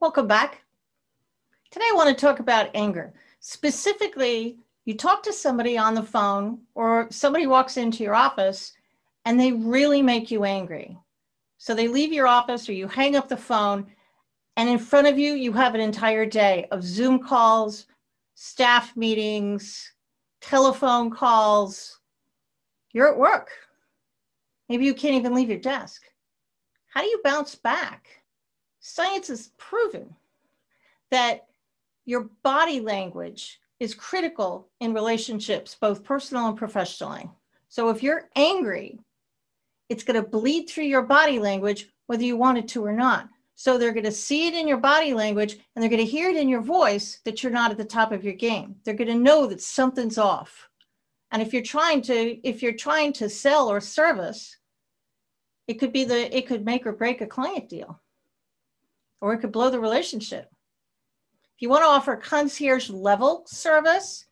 Welcome back. Today I want to talk about anger. Specifically, you talk to somebody on the phone or somebody walks into your office and they really make you angry. So they leave your office or you hang up the phone and in front of you you have an entire day of Zoom calls, staff meetings, telephone calls. You're at work. Maybe you can't even leave your desk. How do you bounce back? science has proven that your body language is critical in relationships, both personal and professionally. So if you're angry, it's going to bleed through your body language, whether you want it to or not. So they're going to see it in your body language and they're going to hear it in your voice that you're not at the top of your game. They're going to know that something's off. And if you're trying to if you're trying to sell or service, it could be the it could make or break a client deal or it could blow the relationship. If you want to offer concierge level service,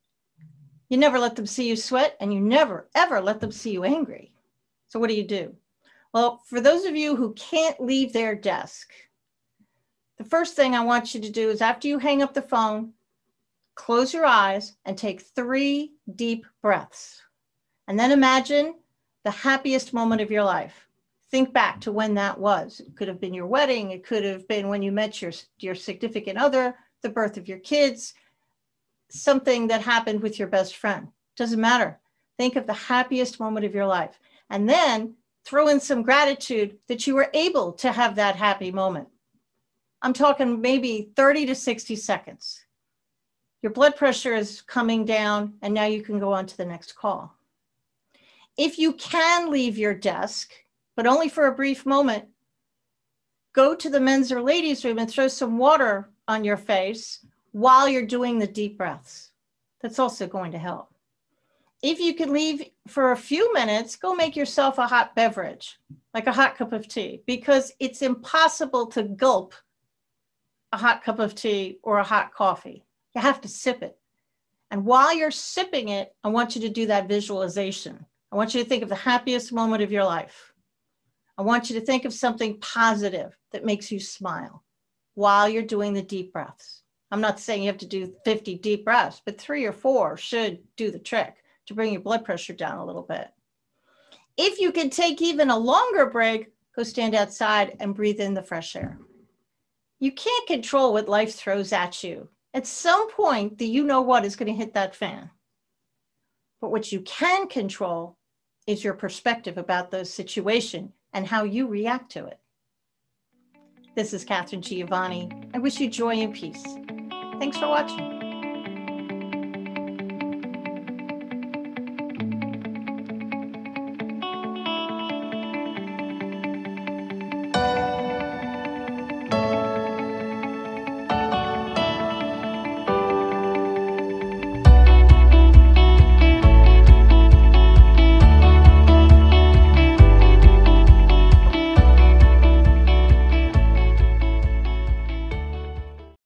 you never let them see you sweat and you never, ever let them see you angry. So, what do you do? Well, for those of you who can't leave their desk, the first thing I want you to do is after you hang up the phone, close your eyes and take three deep breaths. And then imagine the happiest moment of your life think back to when that was. It could have been your wedding. It could have been when you met your, your significant other, the birth of your kids, something that happened with your best friend. Doesn't matter. Think of the happiest moment of your life and then throw in some gratitude that you were able to have that happy moment. I'm talking maybe 30 to 60 seconds. Your blood pressure is coming down, and now you can go on to the next call. If you can leave your desk, but only for a brief moment, go to the men's or ladies' room and throw some water on your face while you're doing the deep breaths. That's also going to help. If you can leave for a few minutes, go make yourself a hot beverage, like a hot cup of tea, because it's impossible to gulp a hot cup of tea or a hot coffee. You have to sip it. And while you're sipping it, I want you to do that visualization. I want you to think of the happiest moment of your life. I want you to think of something positive that makes you smile while you're doing the deep breaths. I'm not saying you have to do 50 deep breaths, but three or four should do the trick to bring your blood pressure down a little bit. If you can take even a longer break, go stand outside and breathe in the fresh air. You can't control what life throws at you. At some point, the you know what is going to hit that fan. But what you can control is your perspective about those situation and how you react to it. This is Catherine Giovanni. I wish you joy and peace. Thanks for watching.